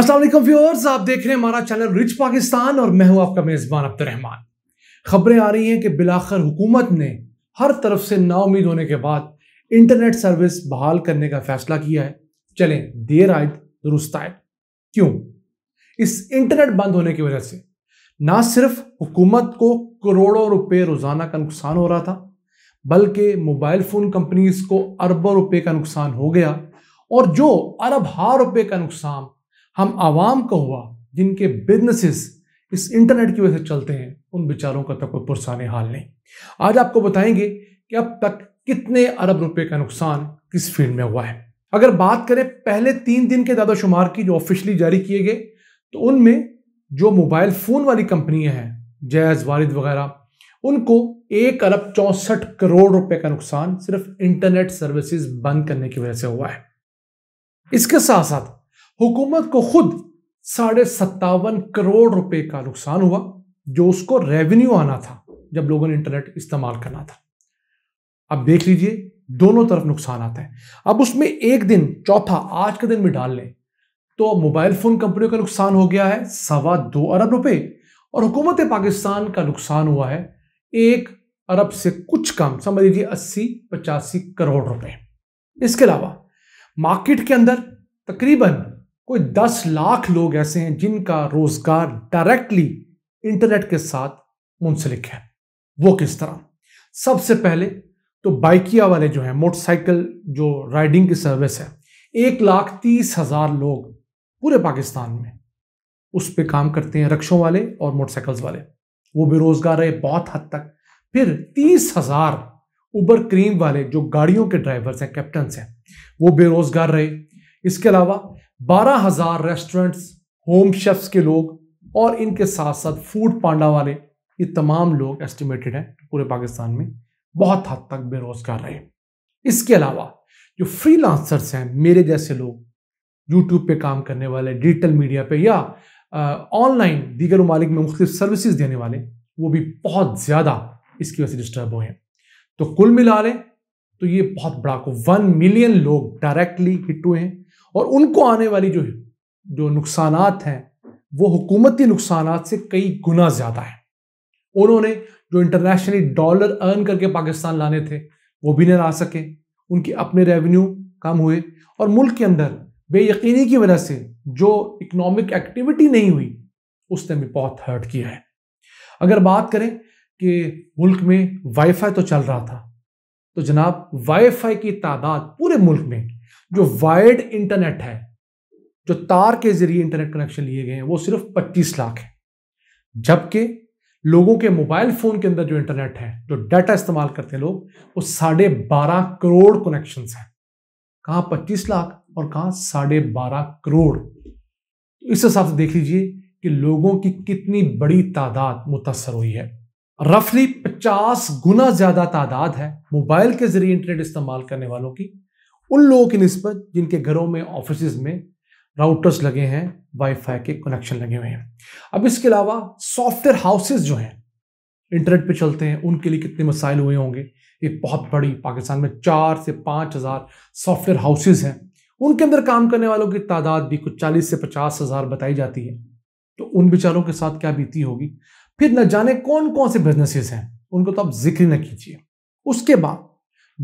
Aslam viewers आप देख रहे हैं हमारा चैनल रिच पाकिस्तान और मैं हूं आपका मेज़बान अब्दुलरहमान खबरें आ रही हैं कि बिलाखर हुकूमत ने हर तरफ से नाउमीद होने के बाद इंटरनेट सर्विस बहाल करने का फैसला किया है चलें देर आए दुरुस्त आए क्यों इस इंटरनेट बंद होने की वजह से ना सिर्फ हुकूमत को करोड़ों रुपये रोज़ाना का नुकसान हो रहा था बल्कि मोबाइल फ़ोन कंपनीज को अरबों रुपये का नुकसान हो गया और जो अरब हार रुपये का नुकसान हम आवाम को हुआ जिनके बिजनेसेस इस इंटरनेट की वजह से चलते हैं उन बेचारों का तक तो कोई पुरसान हाल नहीं आज आपको बताएंगे कि अब तक कितने अरब रुपए का नुकसान किस फील्ड में हुआ है अगर बात करें पहले तीन दिन के दादा शुमार की जो ऑफिशियली जारी किए गए तो उनमें जो मोबाइल फ़ोन वाली कंपनियां हैं जैज़ वारिद वगैरह उनको एक अरब चौंसठ करोड़ रुपए का नुकसान सिर्फ इंटरनेट सर्विसेज बंद करने की वजह से हुआ है इसके साथ साथ हुकूमत को खुद साढ़े सत्तावन करोड़ रुपए का नुकसान हुआ जो उसको रेवेन्यू आना था जब लोगों ने इंटरनेट इस्तेमाल करना था अब देख लीजिए दोनों तरफ नुकसान आता है अब उसमें एक दिन चौथा आज के दिन भी डाल लें तो मोबाइल फोन कंपनियों का नुकसान हो गया है सवा दो अरब रुपए और हुकूमत पाकिस्तान का नुकसान हुआ है एक अरब से कुछ कम समझ लीजिए अस्सी पचासी करोड़ रुपए इसके अलावा मार्केट के अंदर तकरीबन कोई दस लाख लोग ऐसे हैं जिनका रोजगार डायरेक्टली इंटरनेट के साथ मुंसलिक है वो किस तरह सबसे पहले तो बाइकिया वाले जो है मोटरसाइकिल जो राइडिंग की सर्विस है एक लाख तीस हजार लोग पूरे पाकिस्तान में उस पर काम करते हैं रक्षों वाले और मोटरसाइकिल्स वाले वो बेरोजगार रहे बहुत हद तक फिर तीस हजार उबर क्रीम वाले जो गाड़ियों के ड्राइवर्स हैं कैप्टन हैं वो बेरोजगार रहे इसके अलावा बारह हजार रेस्टोरेंट्स होम शेफ्स के लोग और इनके साथ साथ फूड पांडा वाले ये तमाम लोग एस्टिमेटेड हैं पूरे पाकिस्तान में बहुत हद तक बेरोजगार रहे इसके अलावा जो फ्री हैं मेरे जैसे लोग यूट्यूब पे काम करने वाले डिजिटल मीडिया पे या ऑनलाइन दीगर ममालिक में मुख्तु सर्विसेज देने वाले वो भी बहुत ज़्यादा इसकी वजह से डिस्टर्ब हुए हैं तो कुल मिला लें तो ये बहुत बड़ा को वन मिलियन लोग डायरेक्टली हिट हुए हैं और उनको आने वाली जो जो नुकसान हैं वो हुकूमती नुकसान से कई गुना ज़्यादा है उन्होंने जो इंटरनेशनली डॉलर अर्न करके पाकिस्तान लाने थे वो भी नहीं ला सके उनके अपने रेवेन्यू कम हुए और मुल्क के अंदर बेयकीनी की वजह से जो इकोनॉमिक एक्टिविटी नहीं हुई उसने भी बहुत हर्ट किया है अगर बात करें कि मुल्क में वाईफाई तो चल रहा था तो जनाब वाईफाई की तादाद पूरे मुल्क में जो वायर्ड इंटरनेट है जो तार के जरिए इंटरनेट कनेक्शन लिए गए हैं वो सिर्फ 25 लाख है जबकि लोगों के मोबाइल फोन के अंदर जो इंटरनेट है जो डाटा इस्तेमाल करते हैं लोग वो साढ़े बारह करोड़ कनेक्शन है कहां पच्चीस लाख और कहां साढ़े बारह करोड़ इस हिसाब से देख लीजिए कि लोगों की कितनी बड़ी तादाद मुतासर हुई है रफली पचास गुना ज्यादा तादाद है मोबाइल के जरिए इंटरनेट इस्तेमाल करने वालों की उन लोगों की नस्बत जिनके घरों में ऑफिस में राउटर्स लगे हैं वाईफाई के कनेक्शन लगे हुए हैं अब इसके अलावा सॉफ्टवेयर हाउसेज जो हैं इंटरनेट पे चलते हैं उनके लिए कितने मसाइल हुए होंगे एक बहुत बड़ी पाकिस्तान में चार से पाँच हज़ार सॉफ्टवेयर हाउसेज हैं उनके अंदर काम करने वालों की तादाद भी कुछ चालीस से पचास हज़ार बताई जाती है तो उन बेचारों के साथ क्या बीती होगी फिर न जाने कौन कौन से बिजनेसेस हैं उनको तो आप जिक्र न कीजिए उसके बाद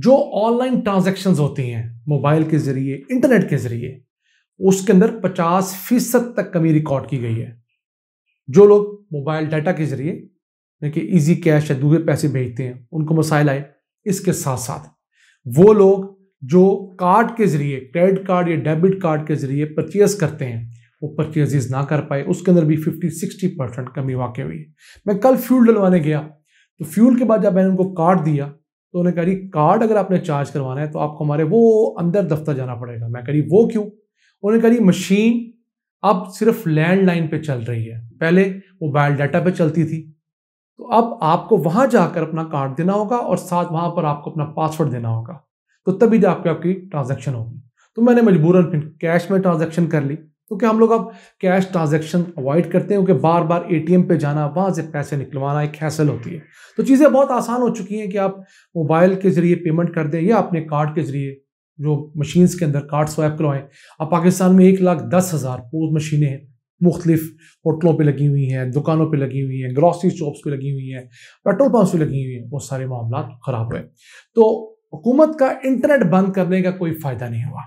जो ऑनलाइन ट्रांजेक्शन होती हैं मोबाइल के ज़रिए इंटरनेट के ज़रिए उसके अंदर 50 फीसद तक कमी रिकॉर्ड की गई है जो लोग मोबाइल डाटा के ज़रिए यानी कि ईजी कैश या दूसरे पैसे भेजते हैं उनको मसाइल आए इसके साथ साथ वो लोग जो कार्ड के ज़रिए क्रेडिट कार्ड या डेबिट कार्ड के ज़रिए परचेज करते हैं वो परचेजेज ना कर पाए उसके अंदर भी 50 60 परसेंट कमी वाकई हुई मैं कल फ्यूल डलवाने गया तो फ्यूल के बाद जब मैंने उनको कार्ड दिया तो उन्होंने कहा कार्ड अगर आपने चार्ज करवाना है तो आपको हमारे वो अंदर दफ्तर जाना पड़ेगा मैं करी वो क्यों उन्होंने कहा मशीन अब सिर्फ लैंडलाइन पे चल रही है पहले मोबाइल डाटा पे चलती थी तो अब आपको वहां जाकर अपना कार्ड देना होगा और साथ वहां पर आपको अपना पासवर्ड देना होगा तो तभी आपकी आपकी ट्रांजेक्शन होगी तो मैंने मजबूरन फिर कैश में ट्रांजेक्शन कर ली तो हम लोग अब कैश ट्रांजेक्शन अवॉइड करते हैं क्योंकि बार बार ए पे जाना वहाँ से पैसे निकलवाना एक हैसल होती है तो चीज़ें बहुत आसान हो चुकी हैं कि आप मोबाइल के ज़रिए पेमेंट कर दें या अपने कार्ड के ज़रिए जो मशीन्स के अंदर कार्ड स्वैप करवाएं अब पाकिस्तान में एक लाख दस हज़ार पोज मशीनें हैं मुख्तलिफ होटलों पर लगी हुई हैं दुकानों पर लगी हुई हैं ग्रॉसरी शॉप्स पर लगी हुई हैं पेट्रोल पम्प पर लगी हुई हैं बहुत सारे मामला ख़राब हुए तो हुकूमत का इंटरनेट बंद करने का कोई फ़ायदा नहीं हुआ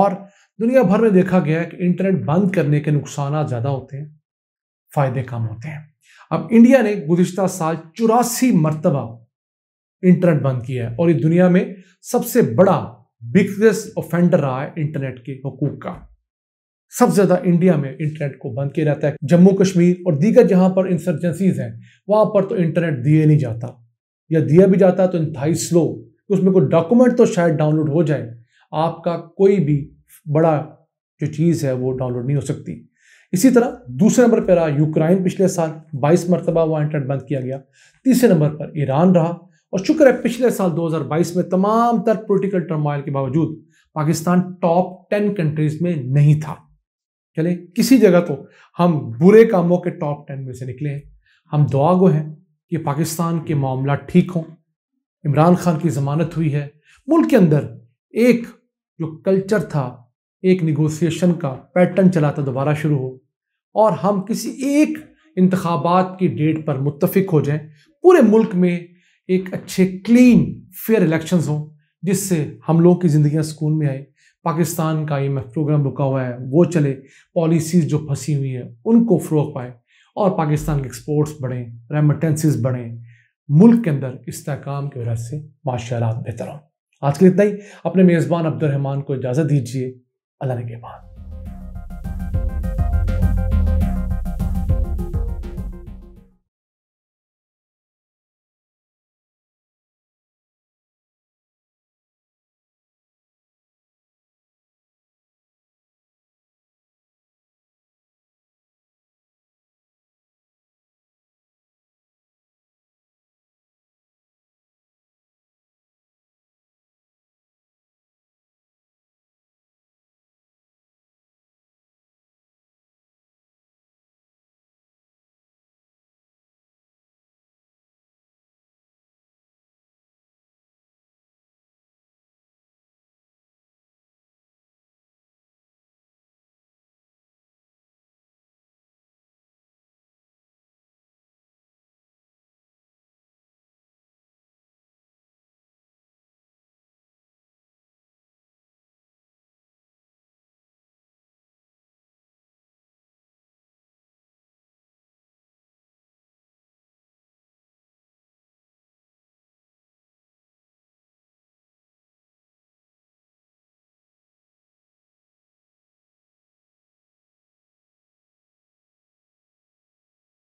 और दुनिया भर में देखा गया है कि इंटरनेट बंद करने के नुकसान ज़्यादा होते हैं फ़ायदे कम होते हैं अब इंडिया ने गुजशत साल चौरासी मरतबा इंटरनेट बंद किया है और ये दुनिया में सबसे बड़ा बिगेस्ट ऑफेंडर रहा है इंटरनेट के हकूक का सबसे ज़्यादा इंडिया में इंटरनेट को बंद किया जाता है जम्मू कश्मीर और दीगर जहाँ पर इंसर्जेंसीज हैं वहाँ पर तो इंटरनेट दिया नहीं जाता या दिया भी जाता है तो इंतहाई स्लो उसमें कोई डॉक्यूमेंट तो शायद डाउनलोड हो जाए आपका कोई भी बड़ा जो चीज़ है वो डाउनलोड नहीं हो सकती इसी तरह दूसरे नंबर पर रहा यूक्राइन पिछले साल 22 मरतबा वहाँ इंटरनेट बंद किया गया तीसरे नंबर पर ईरान रहा और शुक्र है पिछले साल 2022 में तमाम तर पोलिटिकल टर्मोइल के बावजूद पाकिस्तान टॉप टेन कंट्रीज में नहीं था चले किसी जगह तो हम बुरे कामों के टॉप टेन में से निकले हैं हम दुआ गो हैं कि पाकिस्तान के मामला ठीक हों इमरान खान की जमानत हुई है मुल्क के अंदर एक जो कल्चर था एक निगोसिएशन का पैटर्न चला था दोबारा शुरू हो और हम किसी एक इंतबात की डेट पर मुतफिक हो जाएं पूरे मुल्क में एक अच्छे क्लीन फेयर इलेक्शंस हों जिससे हम लोगों की ज़िंदियाँ सुकून में आए पाकिस्तान का ये प्रोग्राम रुका हुआ है वो चले पॉलिसीज़ जो फंसी हुई हैं उनको फ़रोग पाए और पाकिस्तान के एक्सपोर्ट्स बढ़ें रेमिटेंसिस बढ़ें मुल्क के अंदर इस्तेकाम की वजह से माशाला बेहतर हों आज के लिए इतना ही अपने मेज़बान अब्दुलरहमान को इजाज़त दीजिए अल्लाह ने के बाद